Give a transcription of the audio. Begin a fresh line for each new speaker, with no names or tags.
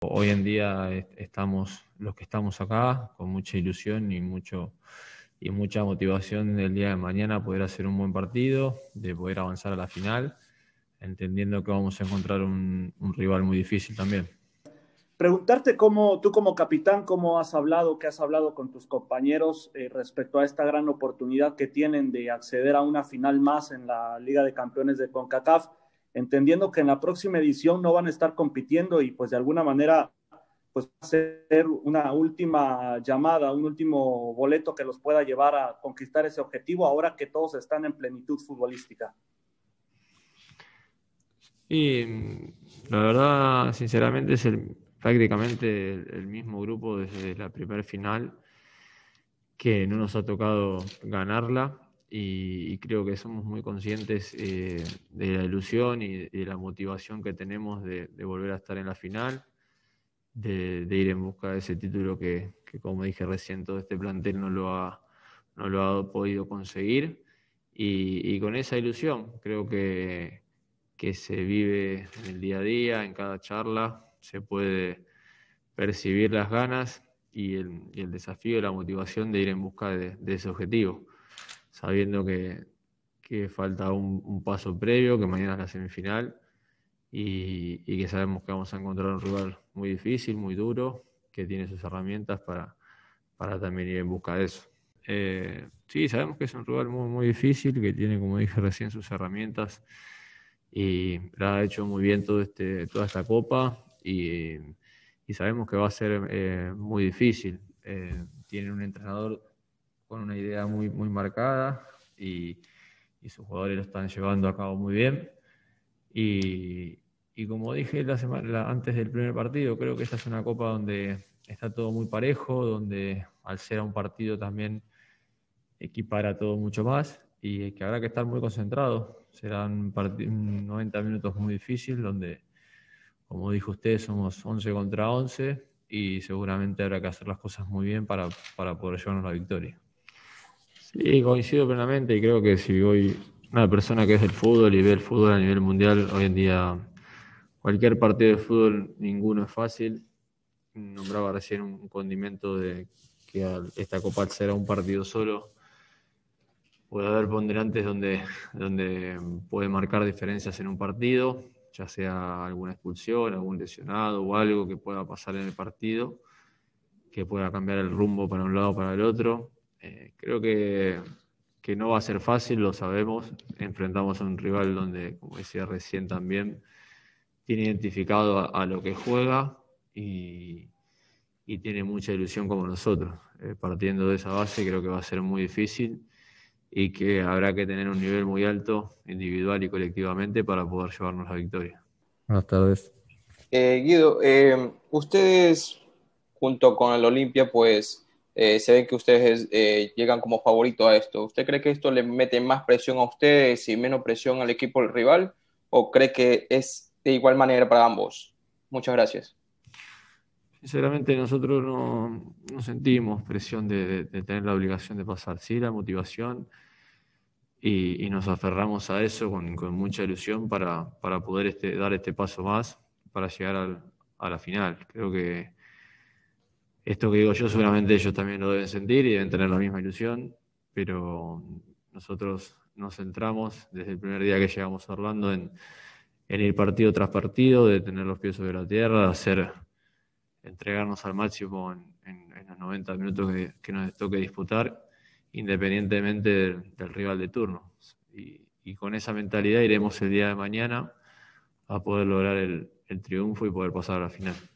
Hoy en día estamos los que estamos acá con mucha ilusión y mucho y mucha motivación del día de mañana poder hacer un buen partido, de poder avanzar a la final, entendiendo que vamos a encontrar un, rival muy difícil también.
Preguntarte cómo tú como capitán, cómo has hablado, qué has hablado con tus compañeros eh, respecto a esta gran oportunidad que tienen de acceder a una final más en la Liga de Campeones de CONCACAF entendiendo que en la próxima edición no van a estar compitiendo y pues de alguna manera pues ser una última llamada, un último boleto que los pueda llevar a conquistar ese objetivo ahora que todos están en plenitud futbolística.
Y mm, la verdad, sinceramente, es prácticamente el, el mismo grupo desde la primer final que no nos ha tocado ganarla y, creo que somos muy conscientes eh, de la ilusión y, de la motivación que tenemos de, volver a estar en la final, de, ir en busca de ese título que, como dije recién, todo este plantel no lo ha, podido conseguir. Y, con esa ilusión creo que, que se vive en el día a día, en cada charla, se puede percibir las ganas y el, desafío y la motivación de ir en busca de ese objetivo sabiendo que, falta un, paso previo, que mañana es la semifinal y, que sabemos que vamos a encontrar un rival muy difícil, muy duro, que tiene sus herramientas para, para también ir en busca de eso. Eh, sí, sabemos que es un rival muy, muy difícil, que tiene, como dije recién, sus herramientas y ha hecho muy bien todo este, toda esta copa y, sabemos que va a ser eh, muy difícil. Tiene eh, tienen un entrenador con una idea muy, muy marcada y, y sus jugadores lo están llevando a cabo muy bien. Y, como dije la semana, antes del primer partido, creo que esta es una copa donde está todo muy parejo, donde al ser un partido también equipara todo mucho más y que habrá que estar muy concentrado. Serán 90 minutos muy difíciles donde, como dijo usted, somos 11 contra 11 y seguramente habrá que hacer las cosas muy bien para, para poder llevarnos la victoria. Y coincido plenamente y creo que si voy una persona que es del fútbol y ve el fútbol a nivel mundial, hoy en día cualquier partido de fútbol, ninguno es fácil. Nombraba recién un condimento de que esta copa será un partido solo. Puede haber ponderantes donde, donde puede marcar diferencias en un partido, ya sea alguna expulsión, algún lesionado o algo que pueda pasar en el partido, que pueda cambiar el rumbo para un lado o para el otro eh, creo que, no va a ser fácil, lo sabemos. Enfrentamos a un rival donde, como decía recién también, tiene identificado a, lo que juega y, tiene mucha ilusión como nosotros. Eh, partiendo de esa base creo que va a ser muy difícil y que habrá que tener un nivel muy alto individual y colectivamente para poder llevarnos la victoria. Buenas tardes. Eh, Guido, ustedes junto con el Olimpia pues eh, se ve que ustedes eh, llegan como favorito a esto. ¿Usted cree que esto le mete más presión a ustedes y menos presión al equipo del rival? ¿O cree que es de igual manera para ambos? Muchas gracias. Sinceramente nosotros no, sentimos presión de, tener la obligación de pasar, sí la motivación y, nos aferramos a eso con, mucha ilusión para, para poder este, dar este paso más para llegar a la final. Creo que esto que digo yo, seguramente ellos también lo deben sentir y deben tener la misma ilusión, pero mm, nosotros nos centramos desde el primer día que llegamos a Orlando en, ir partido tras partido, de tener los pies sobre la tierra, de hacer, entregarnos al máximo en, los 90 minutos que, nos toque disputar, independientemente del, rival de turno. Y, con esa mentalidad iremos el día de mañana a poder lograr el triunfo y poder pasar a la final.